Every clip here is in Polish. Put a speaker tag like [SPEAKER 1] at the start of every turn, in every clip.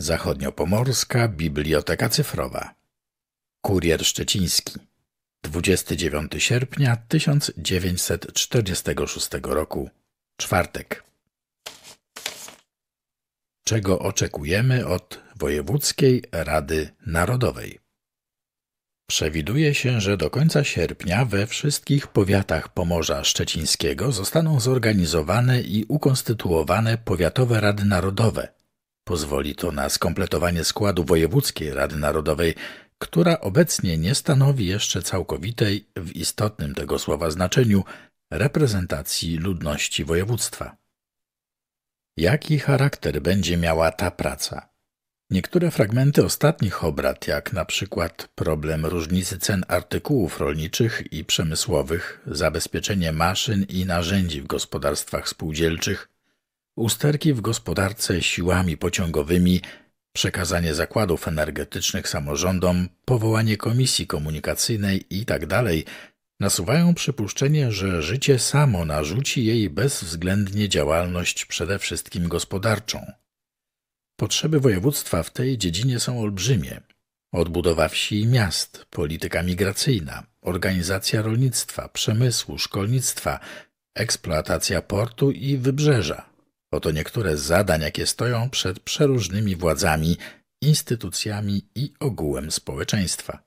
[SPEAKER 1] Zachodniopomorska Biblioteka Cyfrowa. Kurier Szczeciński. 29 sierpnia 1946 roku. Czwartek. Czego oczekujemy od Wojewódzkiej Rady Narodowej? Przewiduje się, że do końca sierpnia we wszystkich powiatach Pomorza Szczecińskiego zostaną zorganizowane i ukonstytuowane powiatowe rady narodowe, Pozwoli to na skompletowanie składu Wojewódzkiej Rady Narodowej, która obecnie nie stanowi jeszcze całkowitej, w istotnym tego słowa znaczeniu, reprezentacji ludności województwa. Jaki charakter będzie miała ta praca? Niektóre fragmenty ostatnich obrad, jak na przykład problem różnicy cen artykułów rolniczych i przemysłowych, zabezpieczenie maszyn i narzędzi w gospodarstwach spółdzielczych, usterki w gospodarce siłami pociągowymi, przekazanie zakładów energetycznych samorządom, powołanie komisji komunikacyjnej itd. Tak nasuwają przypuszczenie, że życie samo narzuci jej bezwzględnie działalność przede wszystkim gospodarczą. Potrzeby województwa w tej dziedzinie są olbrzymie. Odbudowa wsi i miast, polityka migracyjna, organizacja rolnictwa, przemysłu, szkolnictwa, eksploatacja portu i wybrzeża. Oto niektóre z zadań, jakie stoją przed przeróżnymi władzami, instytucjami i ogółem społeczeństwa.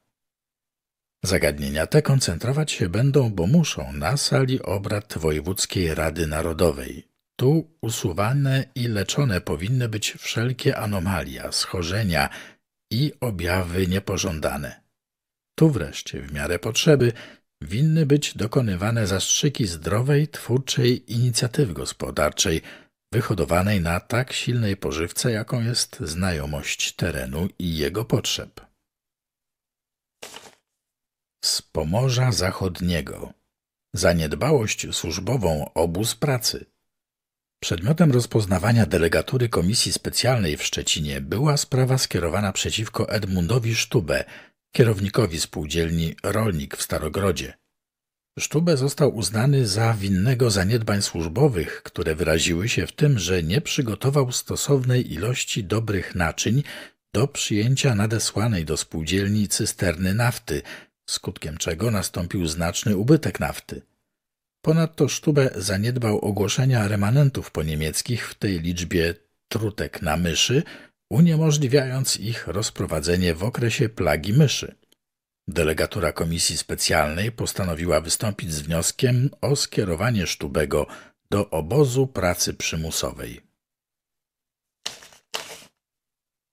[SPEAKER 1] Zagadnienia te koncentrować się będą, bo muszą, na sali obrad Wojewódzkiej Rady Narodowej. Tu usuwane i leczone powinny być wszelkie anomalia, schorzenia i objawy niepożądane. Tu wreszcie, w miarę potrzeby, winny być dokonywane zastrzyki zdrowej, twórczej inicjatywy gospodarczej – wyhodowanej na tak silnej pożywce, jaką jest znajomość terenu i jego potrzeb. Z Pomorza Zachodniego Zaniedbałość służbową obóz pracy. Przedmiotem rozpoznawania delegatury Komisji Specjalnej w Szczecinie była sprawa skierowana przeciwko Edmundowi Sztube, kierownikowi spółdzielni Rolnik w Starogrodzie. Sztube został uznany za winnego zaniedbań służbowych, które wyraziły się w tym, że nie przygotował stosownej ilości dobrych naczyń do przyjęcia nadesłanej do spółdzielni cysterny nafty, skutkiem czego nastąpił znaczny ubytek nafty. Ponadto Sztube zaniedbał ogłoszenia remanentów poniemieckich w tej liczbie trutek na myszy, uniemożliwiając ich rozprowadzenie w okresie plagi myszy. Delegatura Komisji Specjalnej postanowiła wystąpić z wnioskiem o skierowanie Sztubego do obozu pracy przymusowej.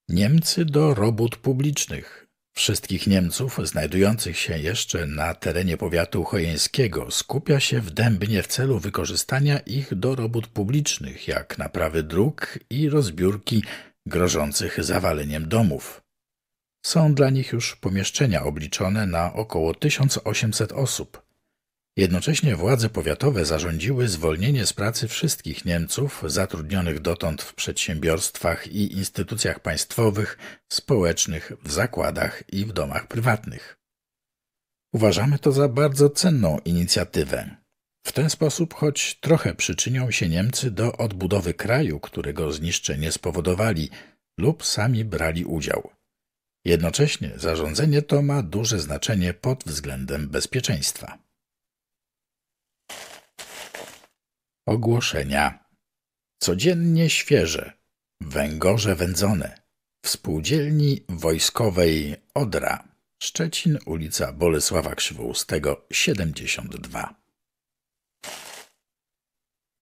[SPEAKER 1] Niemcy do robót publicznych. Wszystkich Niemców znajdujących się jeszcze na terenie powiatu chojeńskiego skupia się w Dębnie w celu wykorzystania ich do robót publicznych, jak naprawy dróg i rozbiórki grożących zawaleniem domów. Są dla nich już pomieszczenia obliczone na około 1800 osób. Jednocześnie władze powiatowe zarządziły zwolnienie z pracy wszystkich Niemców zatrudnionych dotąd w przedsiębiorstwach i instytucjach państwowych, społecznych, w zakładach i w domach prywatnych. Uważamy to za bardzo cenną inicjatywę. W ten sposób choć trochę przyczynią się Niemcy do odbudowy kraju, którego zniszczenie spowodowali lub sami brali udział. Jednocześnie zarządzenie to ma duże znaczenie pod względem bezpieczeństwa. Ogłoszenia. Codziennie świeże, węgorze wędzone, Współdzielni wojskowej Odra, Szczecin, ulica Bolesława Krzywoustego, 72.